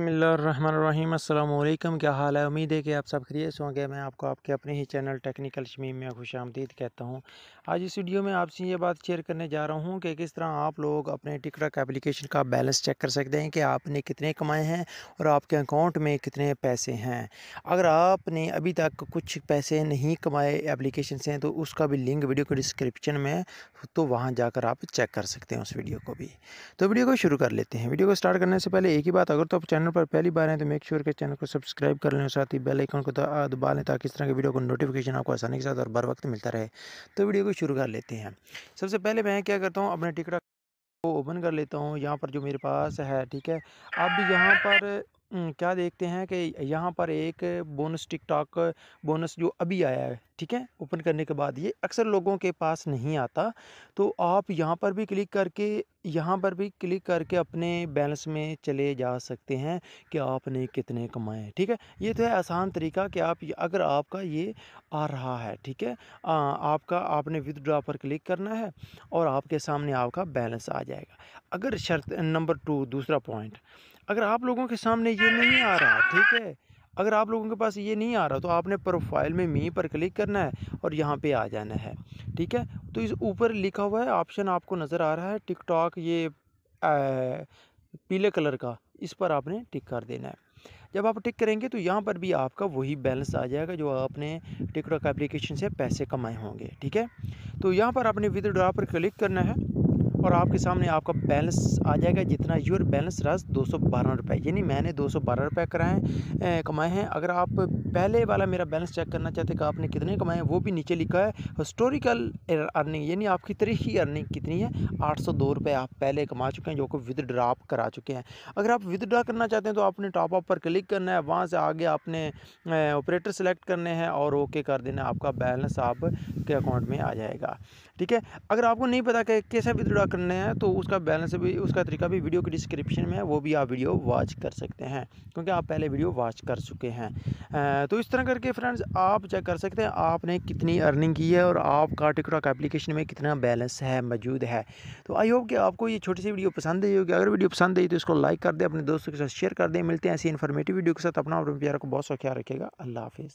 अल्लाम क्या हाल है उम्मीद है कि आप सब सो होंगे मैं आपको आपके अपने ही चैनल टेक्निकल शमीम में खुश आमदीद कहता हूँ आज इस वीडियो में आपसे ये बात शेयर करने जा रहा हूँ कि किस तरह आप लोग अपने टिकट एप्लीकेशन का बैलेंस चेक कर सकते हैं कि आपने कितने कमाए हैं और आपके अकाउंट में कितने पैसे हैं अगर आपने अभी तक कुछ पैसे नहीं कमाए एप्लीकेशन से तो उसका भी लिंक वीडियो के डिस्क्रिप्शन में तो वहाँ जाकर आप चेक कर सकते हैं उस वीडियो को भी तो वीडियो को शुरू कर लेते हैं वीडियो को स्टार्ट करने से पहले एक ही बात अगर तो आप चैनल चैनल पर पहली बार हैं तो मेक श्योर के चैनल को सब्सक्राइब कर लें साथ ही बेल आइकन को दबा लें ताकि इस तरह के वीडियो को नोटिफिकेशन आपको आसानी के साथ और बर वक्त मिलता रहे तो वीडियो को शुरू कर लेते हैं सबसे पहले मैं क्या करता हूँ अपने टिकट को ओपन कर लेता हूँ यहाँ पर जो मेरे पास है ठीक है अब यहाँ पर हम्म, क्या देखते हैं कि यहाँ पर एक बोनस टिकटॉक बोनस जो अभी आया है ठीक है ओपन करने के बाद ये अक्सर लोगों के पास नहीं आता तो आप यहाँ पर भी क्लिक करके यहाँ पर भी क्लिक करके अपने बैलेंस में चले जा सकते हैं कि आपने कितने कमाए हैं ठीक है ये तो है आसान तरीका कि आप अगर आपका ये आ रहा है ठीक है आ, आपका आपने विदड्रा पर क्लिक करना है और आपके सामने आपका बैलेंस आ जाएगा अगर शर्त नंबर टू दूसरा पॉइंट अगर आप लोगों के सामने ये नहीं आ रहा ठीक है अगर आप लोगों के पास ये नहीं आ रहा तो आपने प्रोफाइल में मी पर क्लिक करना है और यहाँ पे आ जाना है ठीक है तो इस ऊपर लिखा हुआ है ऑप्शन आपको नज़र आ रहा है टिकटॉक ये आ, पीले कलर का इस पर आपने टिक कर देना है जब आप टिक करेंगे तो यहाँ पर भी आपका वही बैलेंस आ जाएगा जो आपने टिकटॉक एप्लीकेशन से पैसे कमाए होंगे ठीक है तो यहाँ पर आपने ड्रा पर क्लिक करना है और आपके सामने आपका बैलेंस आ जाएगा जितना योर बैलेंस रस दो सौ बारह रुपये यानी मैंने दो सौ बारह रुपये कराए कमाए हैं अगर आप पहले वाला मेरा बैलेंस चेक करना चाहते कि आपने कितने कमाए हैं वो भी नीचे लिखा है हिस्टोरिकल अर्निंग यानी आपकी तरीकी अर्निंग कितनी है आठ सौ दो रुपये आप पहले कमा चुके हैं जो कि विदड्रा आप करा चुके हैं अगर आप विदड्रा करना चाहते हैं तो आपने टॉप अप पर क्लिक करना है वहाँ से आगे आपने ऑपरेटर सेलेक्ट करने हैं और ओके कर देना है आपका बैलेंस आपके अकाउंट में आ जाएगा ठीक है अगर आपको नहीं पता कि कैसे विदड्रा करने हैं तो उसका बैलेंस भी उसका तरीका भी वीडियो के डिस्क्रिप्शन में है वो भी आप वीडियो वॉच कर सकते हैं क्योंकि आप पहले वीडियो वॉच कर चुके हैं तो इस तरह करके फ्रेंड्स आप चेक कर सकते हैं आपने कितनी अर्निंग की है और आपका टिकटॉक एप्लीकेशन में कितना बैलेंस है मौजूद है तो आई होप कि आपको ये छोटी सी वीडियो पसंद आई होगी अगर वीडियो पसंद आई तो इसको लाइक कर दें अपने दोस्तों के साथ शेयर कर दें मिलते हैं ऐसी इन्फॉर्मेटिव वीडियो के साथ अपना और प्यार को बहुत सा ख्याल रखेगा अल्लाह हाफिज़